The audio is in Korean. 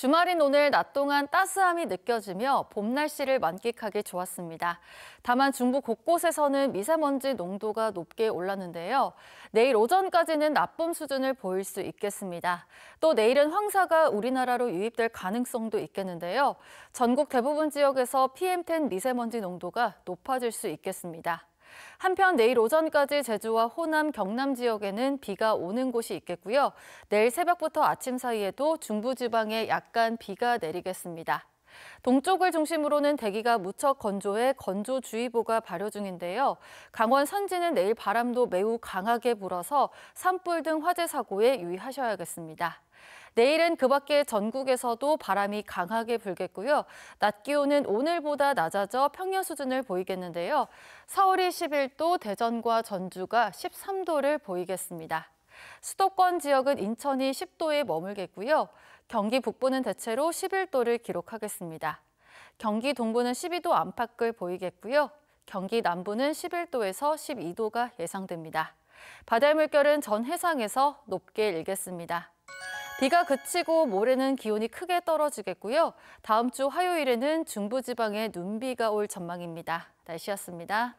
주말인 오늘 낮 동안 따스함이 느껴지며 봄 날씨를 만끽하기 좋았습니다. 다만 중부 곳곳에서는 미세먼지 농도가 높게 올랐는데요. 내일 오전까지는 나쁨 수준을 보일 수 있겠습니다. 또 내일은 황사가 우리나라로 유입될 가능성도 있겠는데요. 전국 대부분 지역에서 PM10 미세먼지 농도가 높아질 수 있겠습니다. 한편 내일 오전까지 제주와 호남, 경남 지역에는 비가 오는 곳이 있겠고요. 내일 새벽부터 아침 사이에도 중부 지방에 약간 비가 내리겠습니다. 동쪽을 중심으로는 대기가 무척 건조해 건조주의보가 발효 중인데요. 강원 산지는 내일 바람도 매우 강하게 불어서 산불 등 화재 사고에 유의하셔야겠습니다. 내일은 그 밖에 전국에서도 바람이 강하게 불겠고요. 낮 기온은 오늘보다 낮아져 평년 수준을 보이겠는데요. 서울이 11도, 대전과 전주가 13도를 보이겠습니다. 수도권 지역은 인천이 10도에 머물겠고요. 경기 북부는 대체로 11도를 기록하겠습니다. 경기 동부는 12도 안팎을 보이겠고요. 경기 남부는 11도에서 12도가 예상됩니다. 바다 의 물결은 전 해상에서 높게 일겠습니다. 비가 그치고 모레는 기온이 크게 떨어지겠고요. 다음 주 화요일에는 중부지방에 눈비가 올 전망입니다. 날씨였습니다.